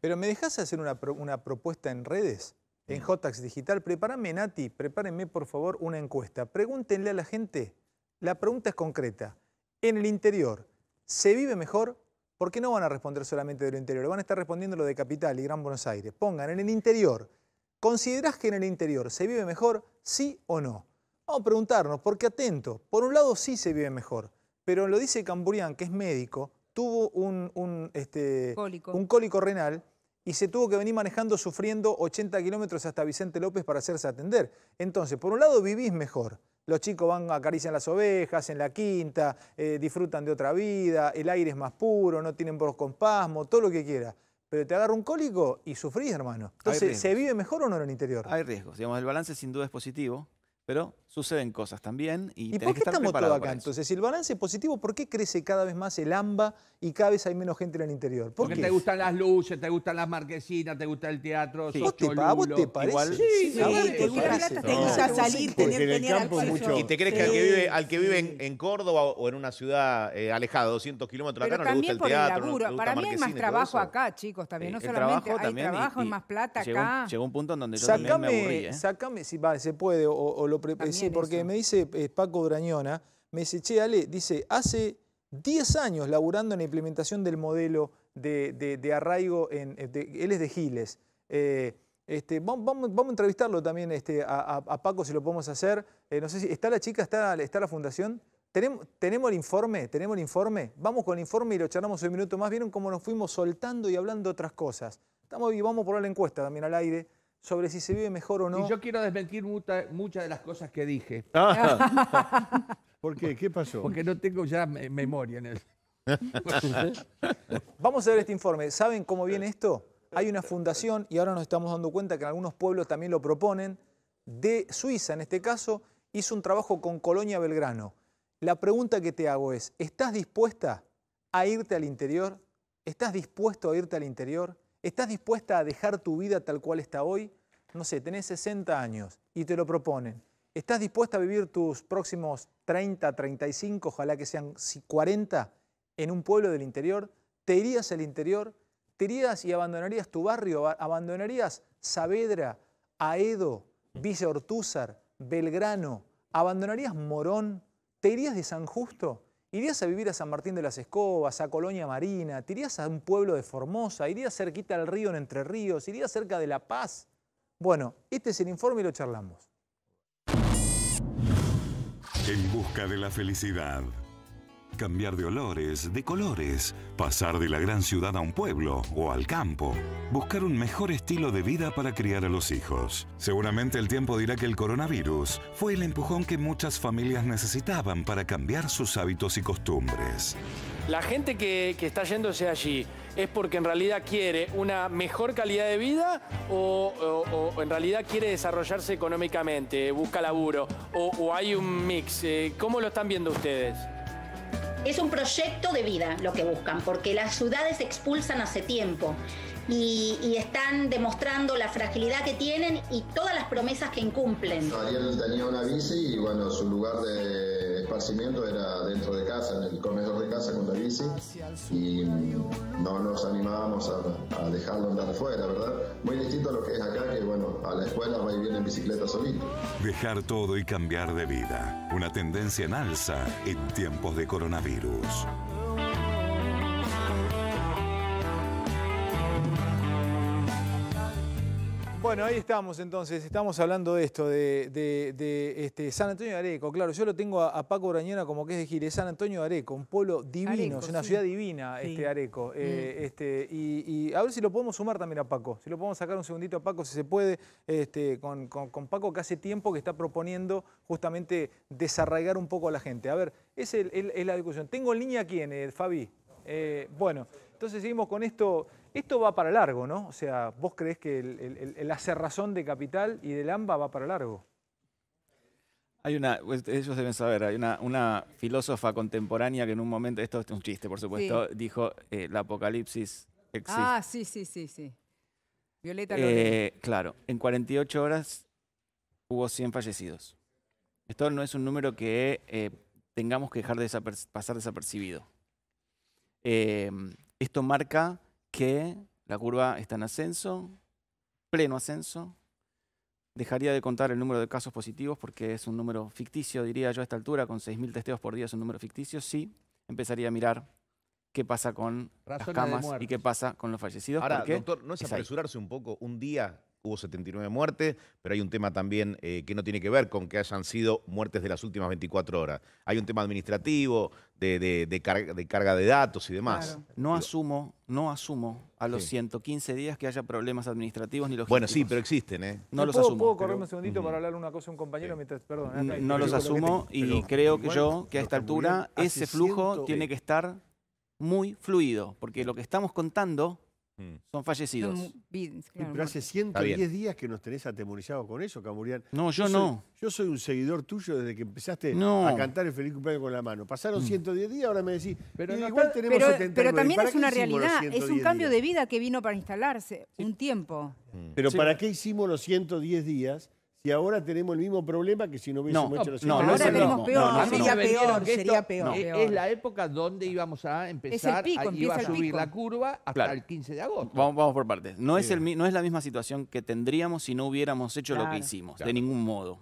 Pero me dejas hacer una, propuesta en redes, en mm. Jtax Digital. Prepárame, Nati, prepárenme por favor una encuesta. Pregúntenle a la gente. La pregunta es concreta. En el interior, ¿se vive mejor? Porque no van a responder solamente del interior? Van a estar respondiendo lo de Capital y Gran Buenos Aires. Pongan en el interior. ¿Considerás que en el interior se vive mejor, sí o no? Vamos a preguntarnos, porque atento, por un lado sí se vive mejor, pero lo dice Camburián, que es médico, tuvo un, este, cólico. un cólico renal y se tuvo que venir manejando sufriendo 80 kilómetros hasta Vicente López para hacerse atender. Entonces, por un lado vivís mejor. Los chicos van, acarician las ovejas en la quinta, eh, disfrutan de otra vida, el aire es más puro, no tienen pasmo todo lo que quiera. Pero te agarra un cólico y sufrís, hermano. Entonces, ¿se vive mejor o no en el interior? Hay riesgos. Digamos, el balance sin duda es positivo. Pero suceden cosas también y, tenés por qué que estar estamos todos acá entonces? si El balance es positivo, ¿por qué crece cada vez más el AMBA y cada vez hay menos gente en el interior? Porque te gustan las luces, te gustan las marquesinas, te gusta el teatro, sos cholulo. ¿Vos te parece? Igual, sí, sí, sí vos te, gusta salir, tener, Y te crees que al que vive, al que vive en, Córdoba o en una ciudad eh, alejada, 200 kilómetros acá, no le gusta el teatro, no Para mí hay más trabajo acá, chicos, también. Eh, no solamente hay trabajo, hay más plata acá. Llegó un punto en donde yo también me aburrí. ¿eh? Sácame si se puede, o lo eh, sí, porque me dice eh, Paco Drañona, me dice, che, Ale, dice, hace 10 años laburando en la implementación del modelo de, arraigo, en, eh, él es de Giles. Este, vamos, vamos, a entrevistarlo también este, a, Paco si lo podemos hacer. no sé si está la chica, está, la fundación. ¿Tenemos, el informe? ¿Tenemos el informe? Vamos con el informe y lo charlamos un minuto más. Vieron cómo nos fuimos soltando y hablando otras cosas. Estamos y vamos a poner la encuesta también al aire sobre si se vive mejor o no. Y yo quiero desmentir muchas de las cosas que dije. Ah. ¿Por qué? ¿Qué pasó? Porque no tengo ya memoria en él Vamos a ver este informe. ¿Saben cómo viene esto? Hay una fundación, y ahora nos estamos dando cuenta que en algunos pueblos también lo proponen, de Suiza en este caso, hizo un trabajo con Colonia Belgrano. La pregunta que te hago es, ¿estás dispuesta a irte al interior? ¿Estás dispuesto a irte al interior? ¿Estás dispuesta a dejar tu vida tal cual está hoy? No sé, tenés 60 años y te lo proponen. ¿Estás dispuesta a vivir tus próximos 30, 35, ojalá que sean 40, en un pueblo del interior? ¿Te irías al interior? ¿Te irías y abandonarías tu barrio? ¿Abandonarías Saavedra, Aedo, Villa Ortúzar, Belgrano? ¿Abandonarías Morón? ¿Te irías de San Justo? ¿Irías a vivir a San Martín de las Escobas, a Colonia Marina? tirías irías a un pueblo de Formosa? ¿Irías cerquita al río en Entre Ríos? ¿Irías cerca de La Paz? Bueno, este es el informe y lo charlamos. En busca de la felicidad. Cambiar de olores, de colores, pasar de la gran ciudad a un pueblo o al campo, buscar un mejor estilo de vida para criar a los hijos. Seguramente el tiempo dirá que el coronavirus fue el empujón que muchas familias necesitaban para cambiar sus hábitos y costumbres. La gente que, está yéndose allí es porque en realidad quiere una mejor calidad de vida o, en realidad quiere desarrollarse económicamente, busca laburo o, o hay un mix. Eh, ¿Cómo lo están viendo ustedes? Es un proyecto de vida lo que buscan, porque las ciudades expulsan hace tiempo y, están demostrando la fragilidad que tienen y todas las promesas que incumplen. Ariel tenía una bici y bueno, su lugar de esparcimiento era dentro de casa, en el comedor de casa con la bici y no nos animábamos a, dejarlo andar afuera, ¿verdad? Muy distinto a lo que es acá, que bueno, a la escuela va y viene en bicicleta solito. Dejar todo y cambiar de vida, una tendencia en alza en tiempos de coronavirus. Bueno, ahí estamos entonces, estamos hablando de esto, de, este, San Antonio de Areco, claro, yo lo tengo a, Paco Brañera como que es de Gire, San Antonio de Areco, un pueblo divino, es una ciudad divina este Areco, eh, mm. este, y, a ver si lo podemos sumar también a Paco, si lo podemos sacar un segundito a Paco, si se puede, este, con, Paco que hace tiempo que está proponiendo justamente desarraigar un poco a la gente. A ver, es, la discusión. Tengo en línea a quién, eh, Fabi. Eh, bueno, entonces seguimos con esto. Esto va para largo, ¿no? O sea, ¿vos crees que el, el, la cerrazón de Capital y del AMBA va para largo? Hay una, pues, ellos deben saber, hay una, filósofa contemporánea que en un momento, esto es un chiste por supuesto, dijo, la eh, el apocalipsis existe. Ah, sí, sí, sí, sí. Violeta eh, Claro, en 48 horas hubo 100 fallecidos. Esto no es un número que tengamos que dejar de pasar desapercibido. Em, esto marca que la curva está en ascenso, pleno ascenso. Dejaría de contar el número de casos positivos porque es un número ficticio, diría yo a esta altura, con 6.000 testeos por día es un número ficticio. Sí, empezaría a mirar qué pasa con las camas y qué pasa con los fallecidos. Ahora, doctor, ¿no es, apresurarse un poco un día hubo 79 muertes, pero hay un tema también eh, que no tiene que ver con que hayan sido muertes de las últimas 24 horas. Hay un tema administrativo, de, carga, de datos y demás. No asumo, no asumo a los 115 días que haya problemas administrativos ni los. Bueno, sí, pero existen, ¿eh? No los asumo. ¿Puedo correrme un segundito para hablar una cosa a un compañero mientras, perdón? ¿eh? No, los asumo y creo que yo, que a esta altura, ese flujo tiene que estar muy fluido, porque lo que estamos contando Mm. Son fallecidos. pero hace 110 días que nos tenés atemorizados con eso, Camurián No, yo, no. yo soy un seguidor tuyo desde que empezaste a cantar el feliz cumpleaños con la mano. Pasaron 110 mm. días, ahora me decís, pero eh, igual tenemos Pero también es una realidad, es un cambio de vida que vino para instalarse, un tiempo. Mm. Pero ¿para qué hicimos los 110 días y ahora tenemos el mismo problema que si no hubiésemos hecho la no, no, ahora tenemos peor, sería peor, sería peor. Es la época donde íbamos a empezar, a, subir la curva hasta el 15 de agosto. Vamos, por partes. No, es la misma situación que tendríamos si no hubiéramos hecho lo que hicimos, de ningún modo.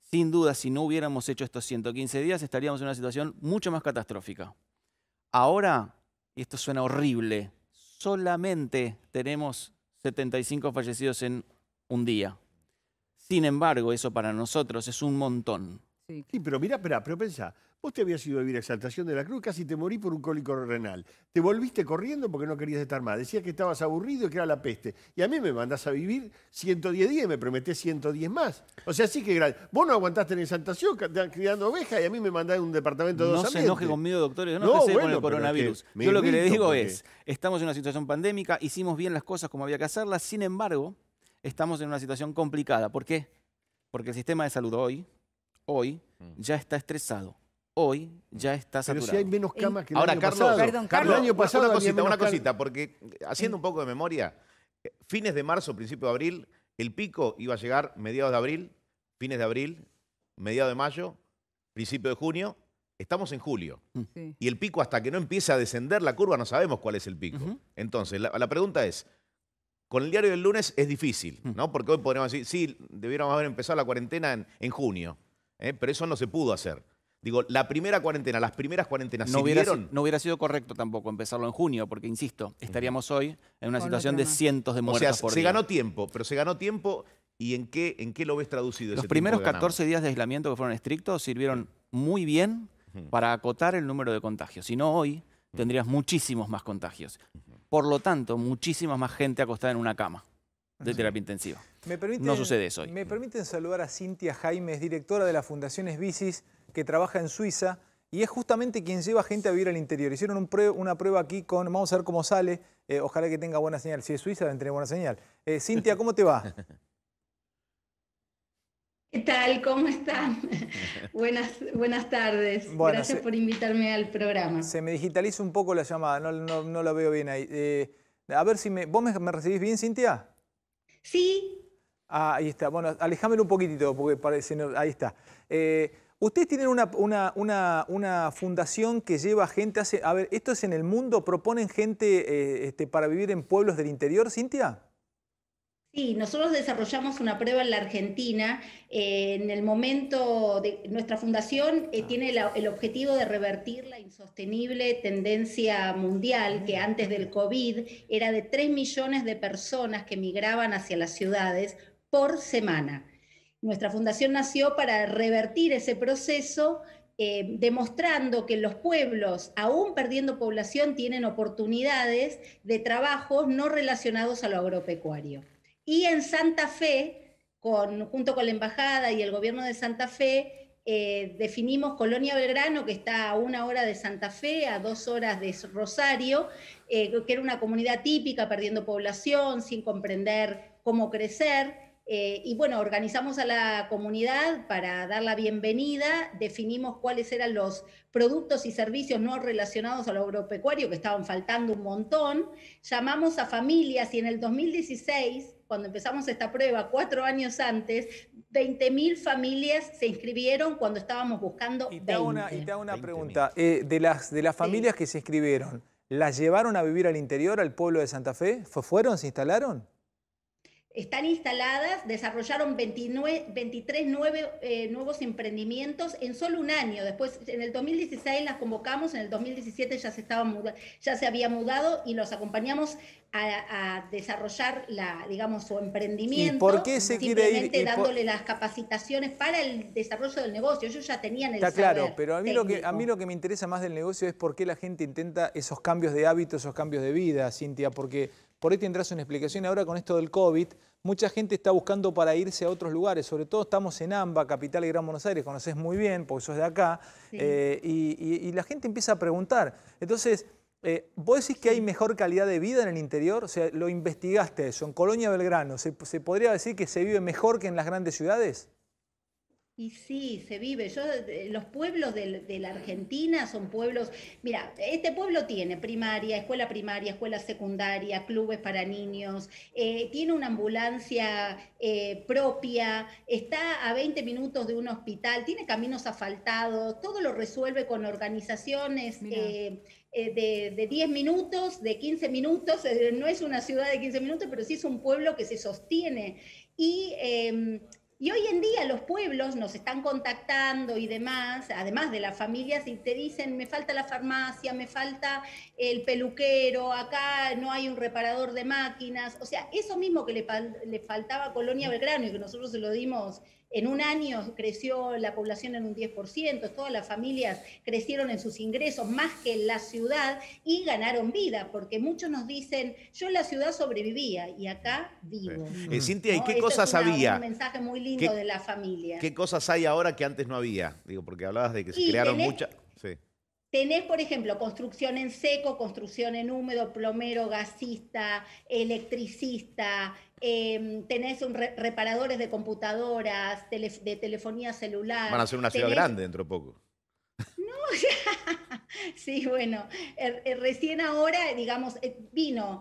Sin duda, si no hubiéramos hecho estos 115 días, estaríamos en una situación mucho más catastrófica. Ahora, y esto suena horrible, solamente tenemos 75 fallecidos en un día. Sin embargo, eso para nosotros es un montón. Sí, pero mira, pero, pero pensá, vos te habías ido a vivir a Exaltación de la Cruz, casi te morí por un cólico renal. Te volviste corriendo porque no querías estar más. Decías que estabas aburrido y que era la peste. Y a mí me mandás a vivir 110 días y me prometés 110 más. O sea, sí que grande. Vos no aguantaste en Exaltación criando ovejas y a mí me mandás a un departamento de dos No se enoje conmigo, doctor, yo no, se bueno, con el coronavirus. yo lo que le digo es, estamos en una situación pandémica, hicimos bien las cosas como había que hacerlas, sin embargo estamos en una situación complicada. ¿Por qué? Porque el sistema de salud hoy, hoy, mm. ya está estresado. Hoy ya está saturado. Pero si hay menos camas que el año Carlos, año pasado una, cosita, una cosita, porque eh, haciendo un poco de memoria, eh, fines de marzo, principio de abril, el pico iba a llegar mediados de abril, fines de abril, mediados de mayo, principio de junio, Estamos en julio. Mm. Y el pico, hasta que no empiece a descender la curva, no sabemos cuál es el pico. Entonces, la, pregunta es, con el diario del lunes es difícil, mm. ¿no? Porque hoy podríamos decir, sí, debiéramos haber empezado la cuarentena en, junio, ¿eh? pero eso no se pudo hacer. Digo, la primera cuarentena, las primeras cuarentenas no hubiera, no hubiera sido correcto tampoco empezarlo en junio, porque insisto, estaríamos hoy en una situación de cientos de muertes o sea, se ganó tiempo, pero se ganó tiempo ¿Y en qué, lo ves traducido? Los primeros 14 días de aislamiento que fueron estrictos sirvieron mm. muy bien para acotar el número de contagios. Si no, hoy mm. tendrías muchísimos más contagios. Por lo tanto, muchísima más gente acostada en una cama de terapia intensiva. Me no sucede eso Me permiten saludar a Cintia Jaimes, directora de las Fundaciones Bicis, que trabaja en Suiza y es justamente quien lleva gente a vivir al interior. Hicieron una prueba aquí con, vamos a ver cómo sale, eh, ojalá que tenga buena señal. Si es Suiza, deben tener buena señal. Eh, Cintia, ¿cómo te va? ¿Qué tal? ¿Cómo están? buenas, buenas tardes. Gracias por invitarme al programa. Se me digitaliza un poco la llamada, no, no, la veo bien ahí. Eh, a ver si me. ¿Vos me, recibís bien, Cintia? Sí. Ah, ahí está. Bueno, alejámelo un poquitito, porque parece. ahí está. Eh, ustedes tienen una, una, fundación que lleva gente, hace, a ver, esto es en el mundo, proponen gente eh, este, para vivir en pueblos del interior, Cintia. Sí, nosotros desarrollamos una prueba en la Argentina. Eh, en el momento de nuestra fundación eh, ah. tiene el objetivo de revertir la insostenible tendencia mundial que ah. antes del COVID era de 3 millones de personas que migraban hacia las ciudades por semana. Nuestra fundación nació para revertir ese proceso eh, demostrando que los pueblos, aún perdiendo población, tienen oportunidades de trabajos no relacionados a lo agropecuario. Y en Santa Fe, con, junto con la Embajada y el gobierno de Santa Fe, eh, definimos Colonia Belgrano, que está a una hora de Santa Fe, a dos horas de Rosario, eh, que era una comunidad típica, perdiendo población, sin comprender cómo crecer. Eh, y bueno, organizamos a la comunidad para dar la bienvenida, definimos cuáles eran los productos y servicios no relacionados al agropecuario que estaban faltando un montón, llamamos a familias y en el 2016 cuando empezamos esta prueba cuatro años antes, 20.000 familias se inscribieron cuando estábamos buscando. Y una, y te hago una pregunta, eh, de, las, de las familias que se inscribieron, ¿las llevaron a vivir al interior, al pueblo de Santa Fe? ¿Fueron, se instalaron? están instaladas, desarrollaron 29, 23 eh, nuevos emprendimientos en solo un año. Después, en el 2016 las convocamos, en el 2017 ya se, estaba, ya se había mudado y los acompañamos a, desarrollar, la, digamos, su emprendimiento. porque se quiere dándole las capacitaciones para el desarrollo del negocio. Ellos ya tenían el Está claro, pero a mí, lo que, a mí lo que me interesa más del negocio es por qué la gente intenta esos cambios de hábitos, esos cambios de vida, Cintia, porque por ahí tendrás una explicación ahora con esto del COVID. Mucha gente está buscando para irse a otros lugares, sobre todo estamos en AMBA, Capital y Gran Buenos Aires, conoces muy bien porque sos de acá, eh, y, la gente empieza a preguntar. Entonces, eh, ¿vos decís que hay mejor calidad de vida en el interior? O sea, lo investigaste eso, en Colonia Belgrano, ¿se podría decir que se vive mejor que en las grandes ciudades? Y sí, se vive. Eh, los pueblos de, la Argentina son pueblos. Mira, este pueblo tiene primaria, escuela primaria, escuela secundaria, clubes para niños, eh, tiene una ambulancia eh, propia, está a 20 minutos de un hospital, tiene caminos asfaltados, todo lo resuelve con organizaciones. de, de, 10 minutos, de 15 minutos, no es una ciudad de 15 minutos, pero sí es un pueblo que se sostiene. Y em, y hoy en día los pueblos nos están contactando y demás, además de las familias, y te dicen, me falta la farmacia, me falta el peluquero, acá no hay un reparador de máquinas. O sea, eso mismo que le, faltaba a Colonia Belgrano y que nosotros se lo dimos en un año creció la población en un 10%, todas las familias crecieron en sus ingresos más que en la ciudad y ganaron vida, porque muchos nos dicen, yo en la ciudad sobrevivía y acá vivo. Eh, Cintia, ¿y qué cosas había? Un mensaje muy lindo de la familia. ¿Qué cosas hay ahora que antes no había? Digo, porque hablabas de que se crearon muchas... Tenés, por ejemplo, construcción en seco, construcción en húmedo, plomero, gasista, electricista, em, tenés un reparadores de computadoras, de telefonía celular. Van a ser una ciudad grande dentro de poco. No, ya. Sí, bueno, eh, eh, recién ahora, digamos, eh, vino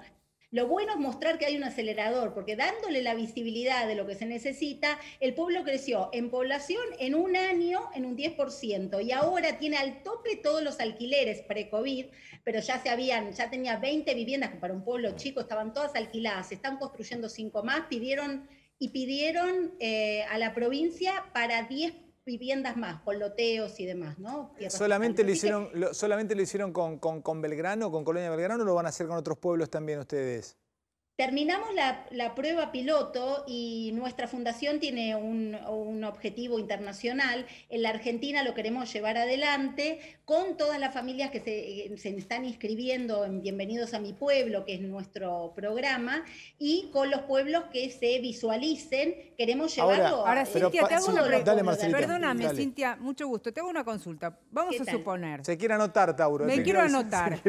lo bueno es mostrar que hay un acelerador, porque dándole la visibilidad de lo que se necesita, el pueblo creció en población en un año en un 10% y ahora tiene al tope todos los alquileres pre-COVID, pero ya se habían, ya tenía 20 viviendas que para un pueblo chico estaban todas alquiladas, se están construyendo cinco más, pidieron y pidieron eh, a la provincia para 10 viviendas más, con y demás, ¿no? solamente lo, hicieron, ¿Solamente lo hicieron con, con, con Belgrano, con Colonia Belgrano, o lo van a hacer con otros pueblos también ustedes? Terminamos la, prueba piloto y nuestra fundación tiene un, objetivo internacional. En la Argentina lo queremos llevar adelante con todas las familias que se, están inscribiendo en Bienvenidos a mi pueblo, que es nuestro programa, y con los pueblos que se visualicen. Queremos llevarlo ahora, ahora Cintia, te hago una pregunta. Perdóname, Cintia, mucho gusto. Te hago una consulta. Vamos a suponer. Se quiere anotar, Tauro. Me quiero anotar.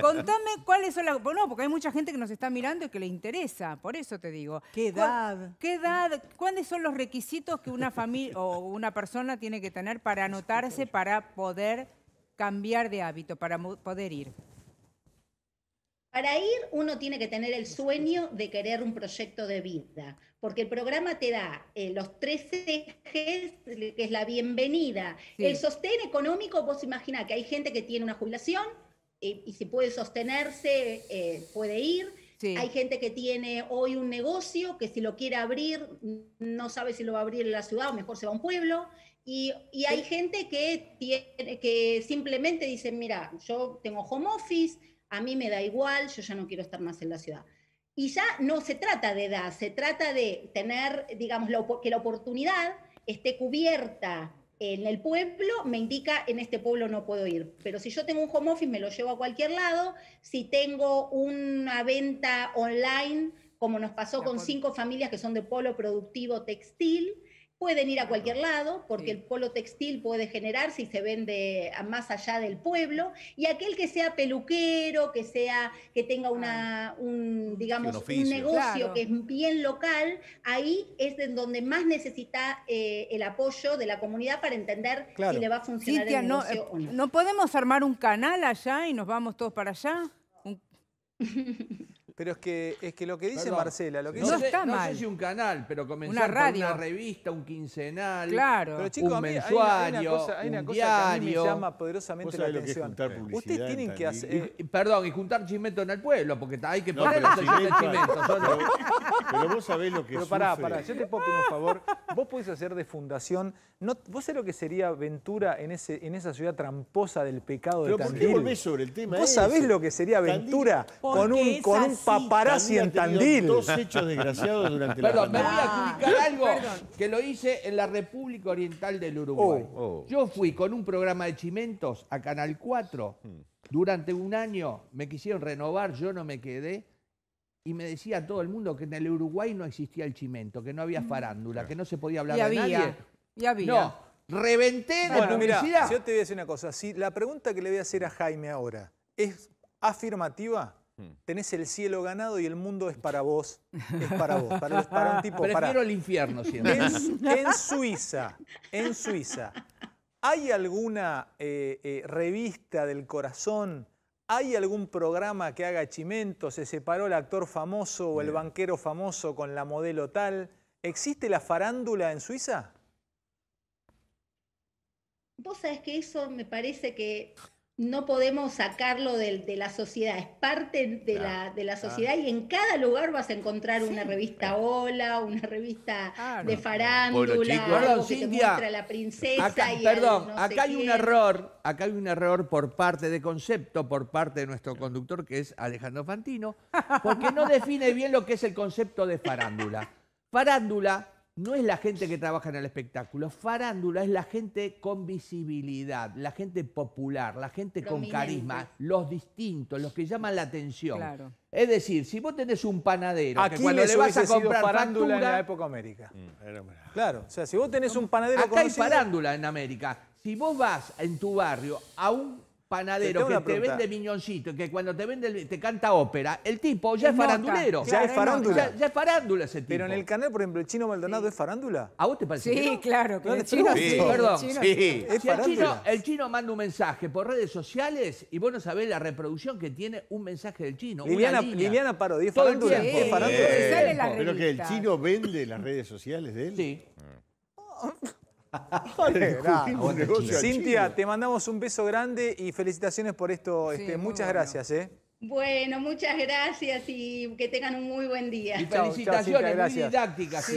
Contame cuáles son las... Bueno, porque hay mucha gente que nos está mirando y que le interesa, por eso te digo. ¿Qué edad? ¿Qué edad? ¿Cuáles son los requisitos que una familia o una persona tiene que tener para anotarse, para poder cambiar de hábito, para poder ir? Para ir uno tiene que tener el sueño de querer un proyecto de vida, porque el programa te da eh, los tres ejes, que es la bienvenida, el sostén económico, vos imagina que hay gente que tiene una jubilación eh, y si puede sostenerse, eh, puede ir, hay gente que tiene hoy un negocio que si lo quiere abrir, no sabe si lo va a abrir en la ciudad o mejor se va a un pueblo. Y, hay gente que, tiene, que simplemente dice, mira, yo tengo home office, a mí me da igual, yo ya no quiero estar más en la ciudad. Y ya no se trata de edad, se trata de tener, digamos, que la oportunidad esté cubierta en el pueblo me indica en este pueblo no puedo ir. Pero si yo tengo un home office me lo llevo a cualquier lado. Si tengo una venta online, como nos pasó con cinco familias que son de polo productivo textil, pueden ir a cualquier lado, porque el polo textil puede generarse y se vende más allá del pueblo, y aquel que sea peluquero, que sea, que tenga una, ah. un, digamos, un, negocio que es bien local, ahí es en donde más necesita eh, el apoyo de la comunidad para entender si le va a funcionar el negocio eh, no, podemos armar un canal allá y nos vamos todos para allá? Pero es que, es que lo que dice Marcela, lo que no es Sé, no si un canal, pero comenzar una radio. una revista, un quincenal, claro. pero, un mensuario, hay una, cosa, hay una cosa diario. que me llama poderosamente la atención. Ustedes tienen que hacer. perdón, y juntar chimento en el pueblo, porque hay que poner no, chimento. pero, pero, vos sabés lo que es Pero pará, pará, yo te puedo pedir un favor. Vos podés hacer de fundación. No, ¿Vos sabés lo que sería Ventura en, ese, en esa ciudad tramposa del pecado de Tandil? ¿Vos sabés lo que sería Ventura con un, con un paparazzi en Tandil. Dos hechos desgraciados durante Perdón, me voy a explicar ah, algo que lo hice en la República Oriental del Uruguay. Oh, oh. Yo fui con un programa de Chimentos a Canal 4. Hmm. Durante un año me quisieron renovar, yo no me quedé. Y me decía todo el mundo que en el Uruguay no existía el chimento, que no había mm. farándula, que no se podía hablar de había, nadie. Y había. No, reventé de bueno, yo te voy a decir una cosa. Si la pregunta que le voy a hacer a Jaime ahora es afirmativa, Hmm. tenés el cielo ganado y el mundo es para vos. Es para vos. Para, para un tipo. Prefiero el infierno siempre. En, Suiza, en Suiza, ¿hay alguna eh, eh, revista del corazón? ¿Hay algún programa que haga chimento? ¿Se separó el actor famoso o el banquero famoso con la modelo tal? ¿Existe la farándula en Suiza? Vos sabés que eso me parece que no podemos sacarlo de, la sociedad, es parte de, la, sociedad y en cada lugar vas a encontrar una revista Hola, una revista de farándula, la princesa. perdón, acá hay un error, acá hay un error por parte de concepto, por parte de nuestro conductor que es Alejandro Fantino, porque no define bien lo que es el concepto de farándula. Farándula no es la gente que trabaja en el espectáculo, farándula es la gente con visibilidad, la gente popular, la gente con carisma, los distintos, los que llaman la atención. Es decir, si vos tenés un panadero Aquí cuando le vas a comprar farándula en la época América. Mm, claro, o sea, si vos tenés un panadero Acá hay farándula en América. Si vos vas en tu barrio a un panadero que te vende miñoncito, que cuando te vende te canta ópera, el tipo ya es, farandulero. ya es farándula. Ya, es farándula ese tipo. Pero en el canal, por ejemplo, el chino Maldonado es farándula. ¿A vos te parece? Sí, que claro, el chino, sí. Sí. Es el, chino, manda un mensaje por redes sociales y vos no sabés la reproducción que tiene un mensaje del chino. Liliana, Liliana Parodi es farándula. Es eh, Pero que el chino vende las redes sociales de él. Sí. Mm. Cintia, te mandamos un beso grande y felicitaciones por esto. Este, muchas gracias. ¿eh? Bueno, muchas gracias y que tengan un muy buen día. felicitaciones, muy didácticas.